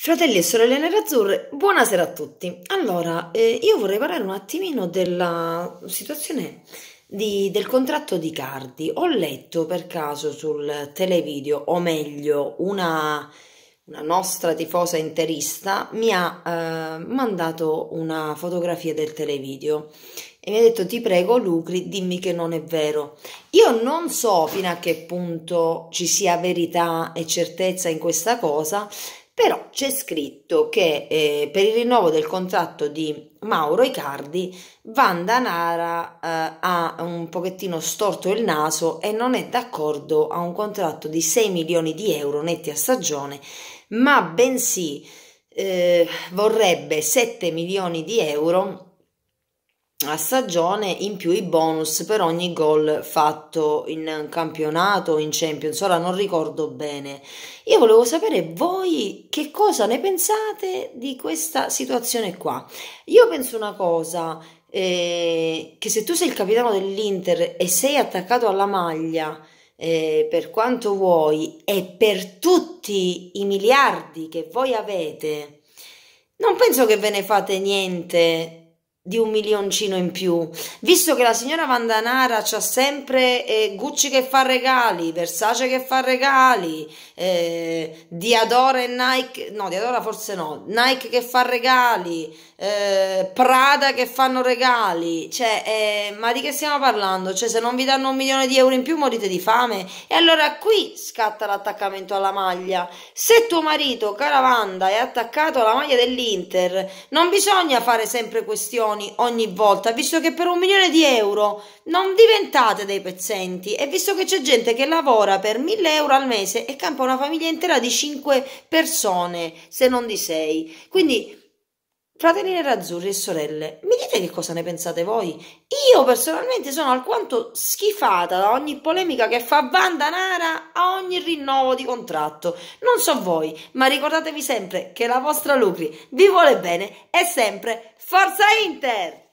Fratelli e sorelle nerazzurre, buonasera a tutti. Allora, eh, io vorrei parlare un attimino della situazione di, del contratto di Cardi. Ho letto per caso sul televideo, o meglio, una, una nostra tifosa interista mi ha eh, mandato una fotografia del televideo e mi ha detto ti prego Lucri dimmi che non è vero. Io non so fino a che punto ci sia verità e certezza in questa cosa, però c'è scritto che eh, per il rinnovo del contratto di Mauro Icardi Vandanara eh, ha un pochettino storto il naso e non è d'accordo a un contratto di 6 milioni di euro netti a stagione, ma bensì eh, vorrebbe 7 milioni di euro a stagione, in più i bonus per ogni gol fatto in campionato o in Champions. Ora non ricordo bene. Io volevo sapere voi che cosa ne pensate di questa situazione qua. Io penso una cosa, eh, che se tu sei il capitano dell'Inter e sei attaccato alla maglia eh, per quanto vuoi e per tutti i miliardi che voi avete, non penso che ve ne fate niente di un milioncino in più, visto che la signora Vandanara c'ha sempre eh, Gucci che fa regali, Versace che fa regali, eh, Diadora e Nike, no, Diadora forse no, Nike che fa regali, eh, Prada che fanno regali, cioè, eh, ma di che stiamo parlando? Cioè, se non vi danno un milione di euro in più morite di fame e allora qui scatta l'attaccamento alla maglia. Se tuo marito, cara Vanda, è attaccato alla maglia dell'Inter, non bisogna fare sempre questioni milioni ogni volta, visto che per un milione di euro non diventate dei pezzenti e visto che c'è gente che lavora per mille euro al mese e campa una famiglia intera di cinque persone, se non di sei. Quindi Fratellini Razzurri e sorelle, mi dite che cosa ne pensate voi? Io personalmente sono alquanto schifata da ogni polemica che fa bandanara a ogni rinnovo di contratto. Non so voi, ma ricordatevi sempre che la vostra Lucri vi vuole bene e sempre Forza Inter!